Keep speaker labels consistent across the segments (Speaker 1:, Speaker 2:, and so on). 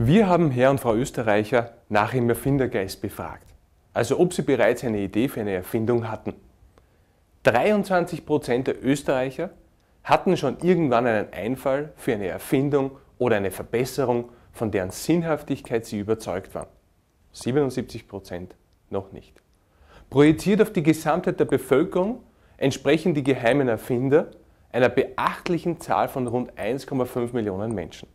Speaker 1: Wir haben Herr und Frau Österreicher nach ihrem Erfindergeist befragt, also ob sie bereits eine Idee für eine Erfindung hatten. 23% Prozent der Österreicher hatten schon irgendwann einen Einfall für eine Erfindung oder eine Verbesserung, von deren Sinnhaftigkeit sie überzeugt waren. 77% Prozent noch nicht. Projiziert auf die Gesamtheit der Bevölkerung entsprechen die geheimen Erfinder einer beachtlichen Zahl von rund 1,5 Millionen Menschen.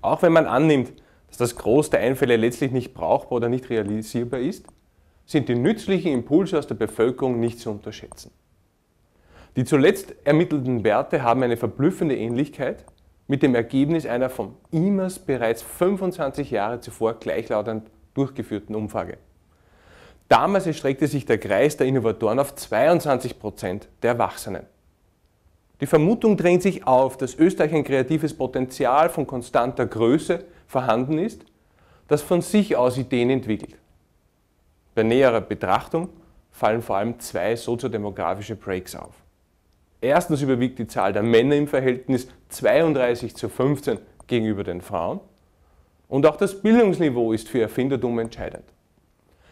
Speaker 1: Auch wenn man annimmt, dass das Gros der Einfälle letztlich nicht brauchbar oder nicht realisierbar ist, sind die nützlichen Impulse aus der Bevölkerung nicht zu unterschätzen. Die zuletzt ermittelten Werte haben eine verblüffende Ähnlichkeit mit dem Ergebnis einer vom IMAS bereits 25 Jahre zuvor gleichlautend durchgeführten Umfrage. Damals erstreckte sich der Kreis der Innovatoren auf 22 Prozent der Erwachsenen. Die Vermutung dreht sich auf, dass Österreich ein kreatives Potenzial von konstanter Größe vorhanden ist, das von sich aus Ideen entwickelt. Bei näherer Betrachtung fallen vor allem zwei soziodemografische Breaks auf. Erstens überwiegt die Zahl der Männer im Verhältnis 32 zu 15 gegenüber den Frauen und auch das Bildungsniveau ist für Erfindertum entscheidend.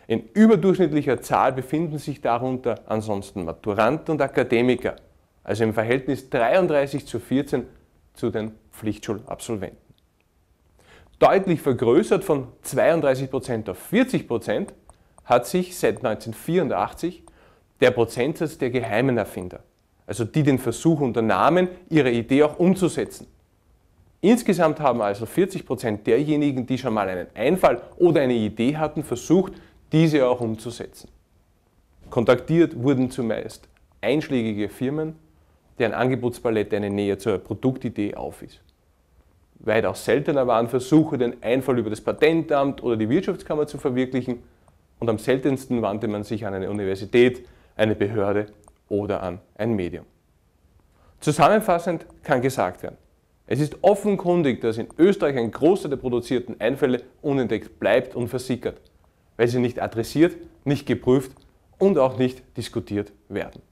Speaker 1: In überdurchschnittlicher Zahl befinden sich darunter ansonsten Maturanten und Akademiker, also im Verhältnis 33 zu 14 zu den Pflichtschulabsolventen. Deutlich vergrößert von 32% auf 40% hat sich seit 1984 der Prozentsatz der geheimen Erfinder, also die den Versuch unternahmen, ihre Idee auch umzusetzen. Insgesamt haben also 40% derjenigen, die schon mal einen Einfall oder eine Idee hatten, versucht, diese auch umzusetzen. Kontaktiert wurden zumeist einschlägige Firmen, deren Angebotspalette eine Nähe zur Produktidee auf ist. Weitaus seltener waren Versuche, den Einfall über das Patentamt oder die Wirtschaftskammer zu verwirklichen und am seltensten wandte man sich an eine Universität, eine Behörde oder an ein Medium. Zusammenfassend kann gesagt werden, es ist offenkundig, dass in Österreich ein Großteil der produzierten Einfälle unentdeckt bleibt und versickert, weil sie nicht adressiert, nicht geprüft und auch nicht diskutiert werden.